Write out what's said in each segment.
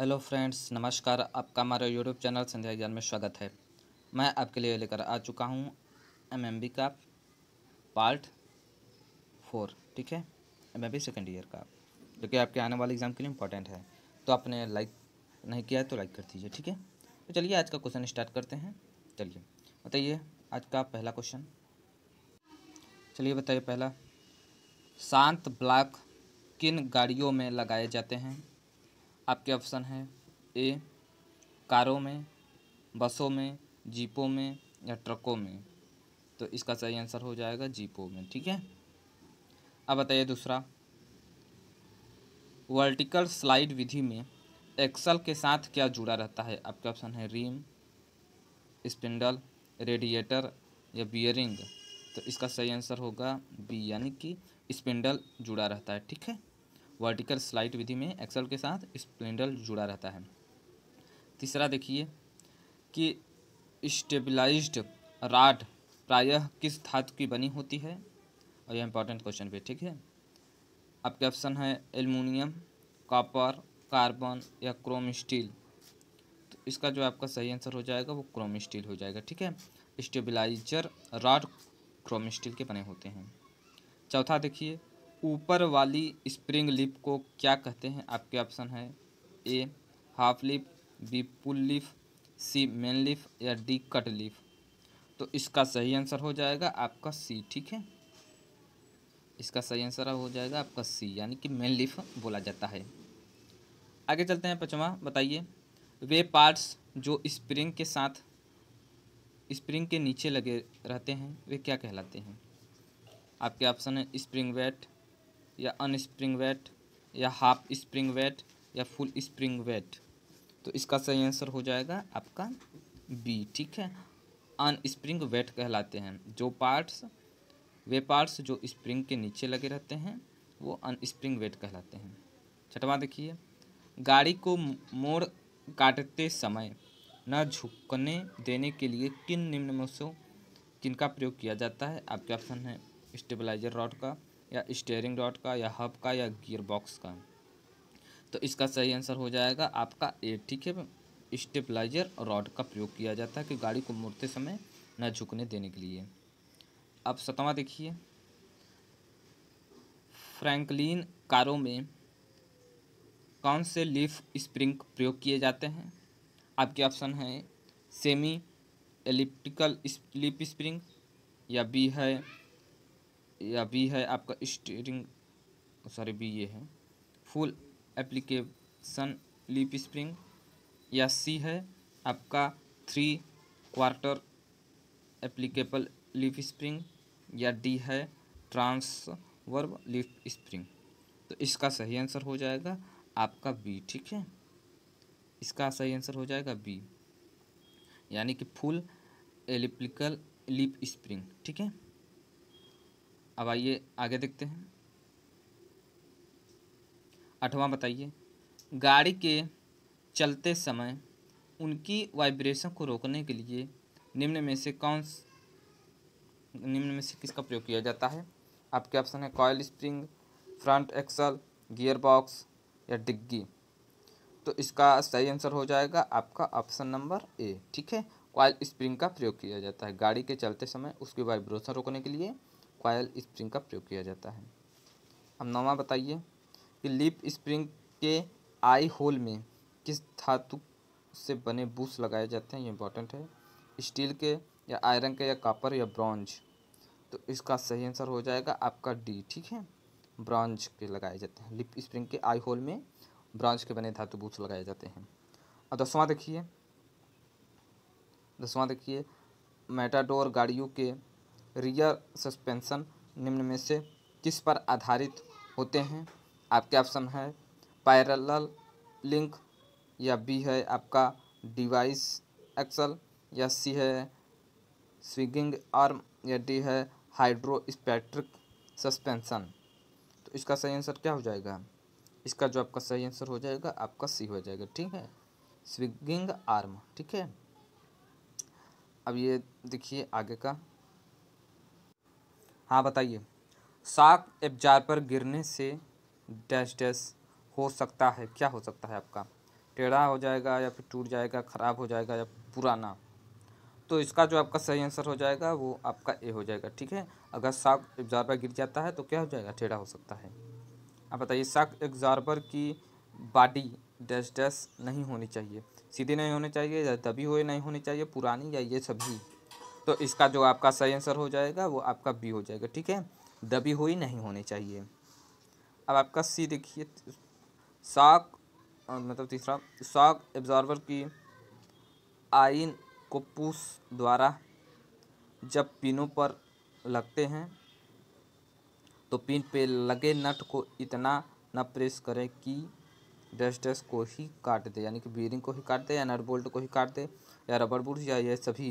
hello friends नमस्कार आपका हमारे यूट्यूब चैनल संध्या ज्ञान में स्वागत है मैं आपके लिए लेकर आ चुका हूँ एमएमबी का पार्ट फोर ठीक है एमएमबी सेकेंड ईयर का जो कि आपके आने वाले एग्ज़ाम के लिए इंपॉर्टेंट है तो आपने लाइक नहीं किया है तो लाइक कर दीजिए ठीक है तो चलिए आज का क्वेश्चन स्टार्ट करते हैं चलिए बताइए आज का पहला क्वेश्चन चलिए बताइए पहला शांत ब्लॉक किन गाड़ियों में लगाए जाते हैं आपके ऑप्शन हैं ए कारों में बसों में जीपों में या ट्रकों में तो इसका सही आंसर हो जाएगा जीपों में ठीक है अब बताइए दूसरा वर्टिकल स्लाइड विधि में एक्सल के साथ क्या जुड़ा रहता है आपके ऑप्शन है रीम स्पिंडल रेडिएटर या बियरिंग तो इसका सही आंसर होगा बी यानी कि स्पिंडल जुड़ा रहता है ठीक है वर्टिकल स्लाइड विधि में एक्सल के साथ स्प्लेंडल जुड़ा रहता है तीसरा देखिए कि स्टेबलाइज्ड राड प्रायः किस धातु की बनी होती है और यह इंपॉर्टेंट क्वेश्चन भी ठीक है आपके ऑप्शन है एलमिनियम कॉपर कार्बन या क्रोम स्टील तो इसका जो आपका सही आंसर हो जाएगा वो क्रोम स्टील हो जाएगा ठीक है स्टेबलाइजर रॉड क्रोम स्टील के बने होते हैं चौथा देखिए ऊपर वाली स्प्रिंग लिप को क्या कहते हैं आपके ऑप्शन है A half leaf B full leaf C main leaf या डी कट लिप तो इसका सही आंसर हो जाएगा आपका सी ठीक है इसका सही आंसर हो जाएगा आपका सी यानी कि मेन लिप बोला जाता है आगे चलते हैं पचवा बताइए वे पार्ट्स जो स्प्रिंग के साथ स्प्रिंग के नीचे लगे रहते हैं वे क्या कहलाते हैं आपके ऑप्शन है स्प्रिंग वेट या अन स्प्रिंग वेट या हाफ स्प्रिंग वेट या फुल स्प्रिंग वेट तो इसका सही आंसर हो जाएगा आपका बी ठीक है अन स्प्रिंग वेट कहलाते हैं जो पार्ट्स वे पार्ट्स जो स्प्रिंग के नीचे लगे रहते हैं वो अन स्प्रिंग वेट कहलाते हैं छठवा देखिए गाड़ी को मोड़ काटते समय न झुकने देने के लिए किन निम्न में से किन का प्रयोग किया जाता है आपके ऑप्शन है स्टेबलाइजर रॉड का या स्टेयरिंग डॉट का या हब का या गियर बॉक्स का तो इसका सही आंसर हो जाएगा आपका ए ठीक है स्टेबलाइजर रॉड का प्रयोग किया जाता है कि गाड़ी को मुड़ते समय न झुकने देने के लिए अब सतवा देखिए फ्रैंकलिन कारों में कौन से लीफ स्प्रिंग प्रयोग किए जाते हैं आपके ऑप्शन है सेमी एलिप्टिकल लिप स्प्रिंग या बी है या बी है आपका स्टेरिंग सॉरी बी ये है फुल एप्लीकेशन लिप स्प्रिंग या सी है आपका three quarter applicable leaf spring या डी है ट्रांसवर्ब लिप स्प्रिंग तो इसका सही आंसर हो जाएगा आपका बी ठीक है इसका सही आंसर हो जाएगा बी यानी कि फुल एलिप्लिकल लिप स्प्रिंग ठीक है अब आइए आगे देखते हैं आठवां बताइए गाड़ी के चलते समय उनकी वाइब्रेशन को रोकने के लिए निम्न में से कौन निम्न में से किसका प्रयोग किया जाता है आपके ऑप्शन है coil spring front axle gear box या डिग्गी तो इसका सही आंसर हो जाएगा आपका ऑप्शन नंबर ए ठीक है कॉयल स्प्रिंग का प्रयोग किया जाता है गाड़ी के चलते समय उसकी वाइब्रेशन रोकने के लिए कॉयल स्प्रिंग का प्रयोग किया जाता है अब नवा बताइए कि लिप स्प्रिंग के आई होल में किस धातु से बने बूस लगाए जाते हैं ये इंपॉर्टेंट है स्टील के या आयरन के या कॉपर या ब्रॉन्ज तो इसका सही आंसर हो जाएगा आपका डी ठीक है ब्रॉन्ज के लगाए जाते हैं लिप स्प्रिंग के आई होल में ब्रॉन्ज के बने धातु बूस लगाए जाते हैं और दसवां देखिए दसवां देखिए मेटाडोर गाड़ियों के रियर सस्पेंशन निम्न में से किस पर आधारित होते हैं आपके ऑप्शन है पैरल लिंक या बी है आपका डिवाइस एक्सल या सी है स्विगिंग आर्म या डी है हाइड्रोस्पैट्रिक सस्पेंशन तो इसका सही आंसर क्या हो जाएगा इसका जो आपका सही आंसर हो जाएगा आपका सी हो जाएगा ठीक है स्विगिंग आर्म ठीक है अब ये देखिए आगे का हाँ बताइए साख एब्जार पर गिरने से डैश डैश हो सकता है क्या हो सकता है आपका टेढ़ा हो जाएगा या फिर टूट जाएगा ख़राब हो जाएगा या पुराना तो इसका जो आपका सही आंसर हो जाएगा वो आपका ए हो जाएगा ठीक है अगर साग एग्जार पर गिर जाता है तो क्या हो जाएगा टेढ़ा हो सकता है आप बताइए साग एग्जार पर की बाडी डैश डैश नहीं होनी चाहिए सीधे नहीं होने चाहिए या दबी हुए नहीं होनी चाहिए पुरानी या ये सभी तो इसका जो आपका सही आंसर हो जाएगा वो आपका बी हो जाएगा ठीक है दबी हुई नहीं होनी चाहिए अब आपका सी देखिए शॉक मतलब तीसरा शॉक एब्जॉर्वर की आइन को पूस द्वारा जब पिनों पर लगते हैं तो पिन पे लगे नट को इतना न प्रेस करें कि डस्ट को ही काट दे यानी कि बीरिंग को ही काट दे या नट बोल्ट को ही काट दे या रबर बुट या ये सभी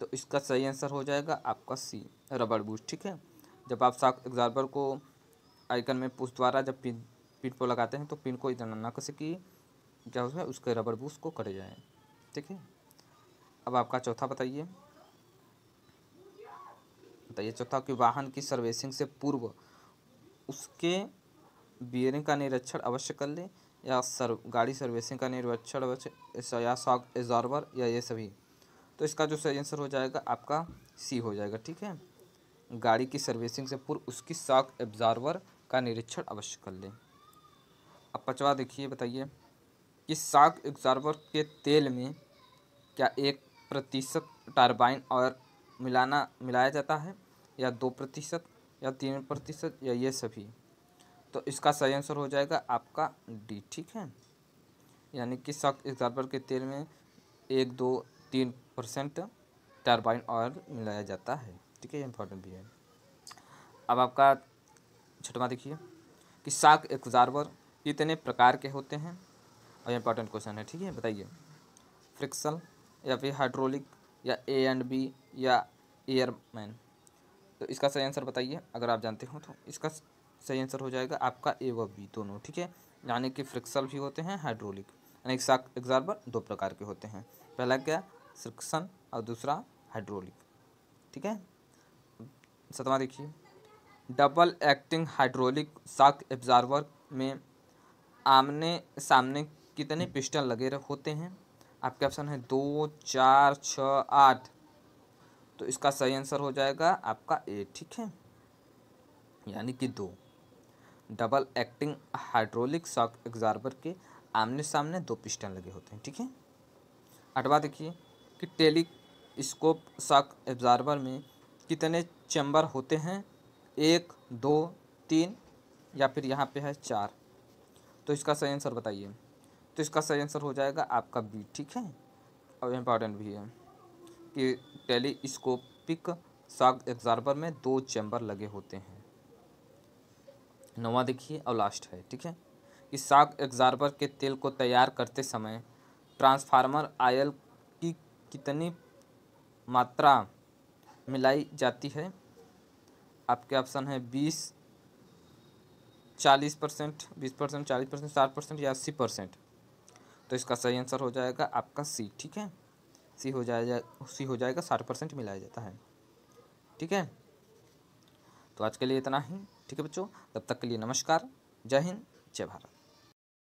तो इसका सही आंसर हो जाएगा आपका सी रबड़ बूट ठीक है जब आप साख एग्जाम्पल को आइकन में पुश द्वारा जब पिन पिन को लगाते हैं तो पिन को इतना ना कर सके क्या उसमें उसके रबड़ बूस को करे जाए ठीक है अब आपका चौथा बताइए बताइए चौथा कि वाहन की सर्विसिंग से पूर्व उसके बियरिंग का निरीक्षण अवश्य कर लें या सर्व गाड़ी सर्विसिंग का निरीक्षण अवश्य या शॉक एजॉर्वर या ये सभी तो इसका जो सही आंसर हो जाएगा आपका सी हो जाएगा ठीक है गाड़ी की सर्विसिंग से पूर्व उसकी शॉक एब्जार्वर का निरीक्षण अवश्य कर लें अब पचवा देखिए बताइए कि साख एब्जार्वर के तेल में क्या एक प्रतिशत टर्बाइन और मिलाना मिलाया जाता है या दो प्रतिशत या तीन प्रतिशत या ये सभी तो इसका सही आंसर हो जाएगा आपका डी ठीक है यानी कि शॉक एग्जाम्पल के तेल में एक दो तीन परसेंट टर्बाइन ऑयल मिलाया जाता है ठीक है इम्पोर्टेंट भी है अब आपका छठवा देखिए कि शाख एक्जार्वर कितने प्रकार के होते हैं और इम्पोर्टेंट क्वेश्चन है ठीक है बताइए फ्रिक्सल या फिर हाइड्रोलिक या ए एंड बी या एयरमैन तो इसका सही आंसर बताइए अगर आप जानते हो तो इसका सही आंसर हो जाएगा आपका ए व बी दोनों ठीक है यानी कि फ्रिक्सल भी होते हैं हाइड्रोलिक यानी साक एग्जार्बर दो प्रकार के होते हैं पहला क्या फ्रिक्शन और दूसरा हाइड्रोलिक ठीक है सतवा देखिए डबल एक्टिंग हाइड्रोलिक साक एब्जार्वर में आमने सामने कितने पिस्टन लगे होते हैं आपके ऑप्शन है दो चार छ आठ तो इसका सही आंसर हो जाएगा आपका ए ठीक है यानी कि दो double acting hydraulic shock absorber के आमने सामने दो पिस्टन लगे होते हैं ठीक है आठवा देखिए कि टेलीस्कोप शाक एब्जार्बर में कितने चैम्बर होते हैं एक दो तीन या फिर यहाँ पे है चार तो इसका सही आंसर बताइए तो इसका सही आंसर हो जाएगा आपका बी ठीक है और इम्पॉर्टेंट भी है कि टेलीस्कोपिक साग एब्जार्बर में दो चैम्बर लगे होते हैं नवा देखिए और लास्ट है ठीक है इस साग एग्जार्बर के तेल को तैयार करते समय ट्रांसफार्मर आयल कितनी मात्रा मिलाई जाती है आपके ऑप्शन है बीस चालीस परसेंट बीस परसेंट चालीस परसेंट साठ परसेंट या अस्सी परसेंट तो इसका सही आंसर हो जाएगा आपका सी ठीक है सी हो जाएगा सी हो जाएगा साठ परसेंट मिलाया जाता है ठीक है तो आज के लिए इतना ही ठीक है बच्चों तब तक के लिए नमस्कार जय हिंद जय भारत